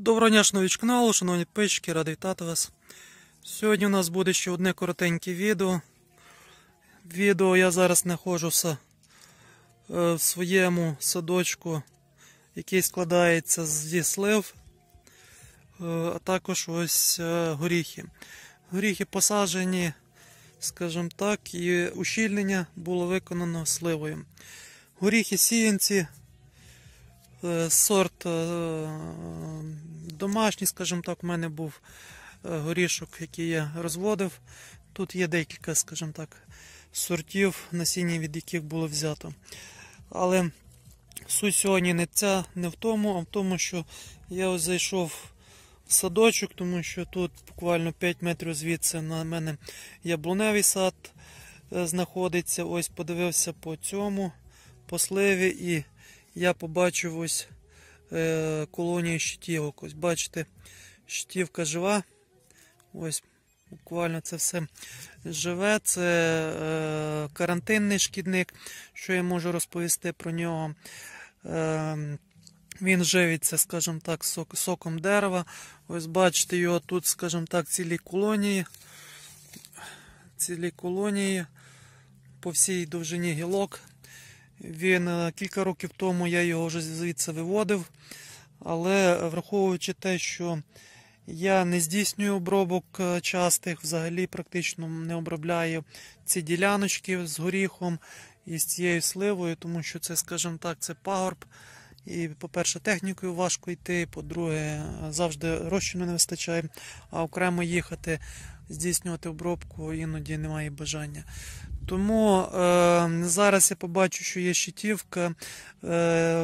Доброго дня, шановні каналу, шановні печки, радий вітати вас. Сьогодні у нас буде ще одне коротеньке відео. Відео я зараз знаходжуся е, в своєму садочку, який складається зі слив, е, а також ось е, горіхи. Горіхи посаджені, скажімо так, і ущільнення було виконано сливою. Горіхи сіянці. Сорт домашній, скажімо так, в мене був е, горішок, який я розводив. Тут є декілька, скажімо так, сортів, насіння, від яких було взято. Але суть сьогодні не ця не в тому, а в тому, що я ось зайшов в садочок, тому що тут буквально 5 метрів звідси на мене яблуневий сад е, знаходиться. Ось подивився по цьому, по сливі, і я побачив ось Е, колонії щитівок. Ось бачите, щитівка жива. Ось Буквально це все живе. Це е, карантинний шкідник, що я можу розповісти про нього. Е, він живиться, скажімо так, соком дерева. Ось бачите, його тут, скажімо так, цілі колонії. Цілі колонії по всій довжині гілок. Він е, кілька років тому я його вже звідси виводив, але е, враховуючи те, що я не здійснюю обробок е, частих, взагалі практично не обробляю ці діляночки з горіхом і з цією сливою, тому що це, скажімо так, це пагорб. І, по-перше, технікою важко йти, по-друге, завжди розчину не вистачає, а окремо їхати, здійснювати обробку іноді немає бажання. Тому е, зараз я побачу, що є щитівка. Е,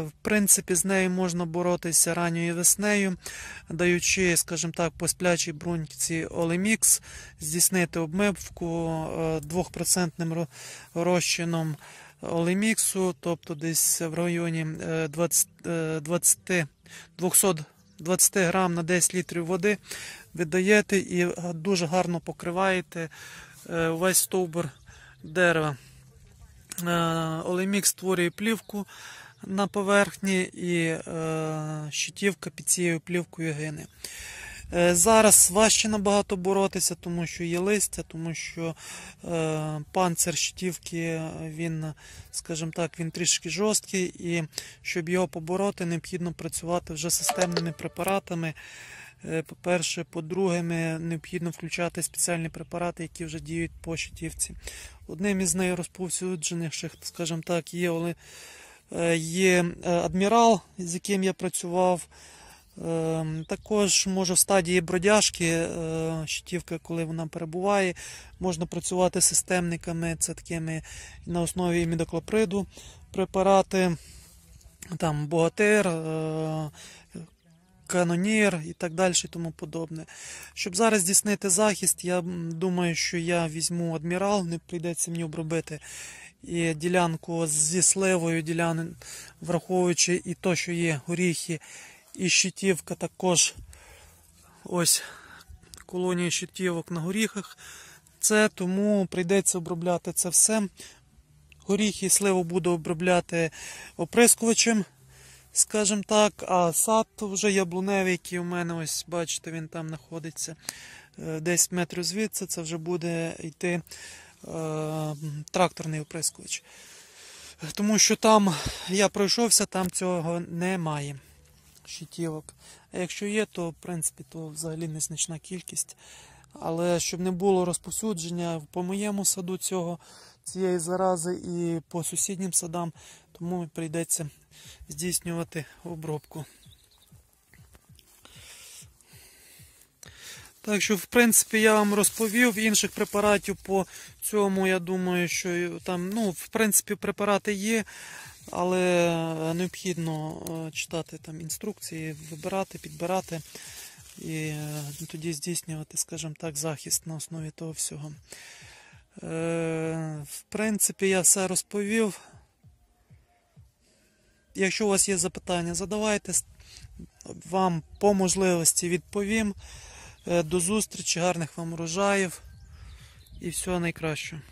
В принципі, з нею можна боротися ранньою веснею, даючи, скажімо так, по сплячій бруньці Олемікс, здійснити обмивку 2% е, розчином Олеміксу, тобто десь в районі 20, 20 200 грам на 10 літрів води видаєте і е, дуже гарно покриваєте е, весь стовбур дерева. Е, Олеймік створює плівку на поверхні і е, щитівка під цією плівкою гине. Е, зараз важче набагато боротися, тому що є листя, тому що е, панцир щитівки, він, скажімо так, він трішки жорсткий, і щоб його побороти, необхідно працювати вже системними препаратами. Е, по-перше, по-друге, необхідно включати спеціальні препарати, які вже діють по щитівці. Одним із найрозповсюдженіших, скажімо так, є е, є е, адмірал, з яким я працював. Ем, також може в стадії бродяжки щитівка, коли вона перебуває, можна працювати системниками, це такими на основі мідоклоприду препарати, там богатир, канонір і так далі і тому подобне. Щоб зараз здійснити захист, я думаю, що я візьму адмірал, не прийдеться мені обробити і ділянку зі сливою ділян, враховуючи і то, що є горіхи, і щитівка також ось колонія щитівок на горіхах. Це тому прийдеться обробляти це все. Горіхи і сливу буду обробляти оприскувачем скажімо так, а сад вже яблуневий, який у мене ось, бачите, він там знаходиться 10 е, метрів звідси, це вже буде йти е, тракторний оприскувач. Тому що там я пройшовся, там цього немає. щитівок. А якщо є, то в принципі то взагалі незначна кількість. Але щоб не було розповсюдження по моєму саду цього, цієї зарази і по сусіднім садам, тому прийдеться здійснювати обробку. Так що, в принципі, я вам розповів інших препаратів по цьому, я думаю, що там, ну, в принципі, препарати є, але е, необхідно е, читати там інструкції, вибирати, підбирати і е, тоді здійснювати, скажімо так, захист на основі того всього. в принципі, я все розповів. Якщо у вас є запитання, задавайте, вам по можливості відповім. Е, до зустрічі, гарних вам урожаїв і всього найкращого.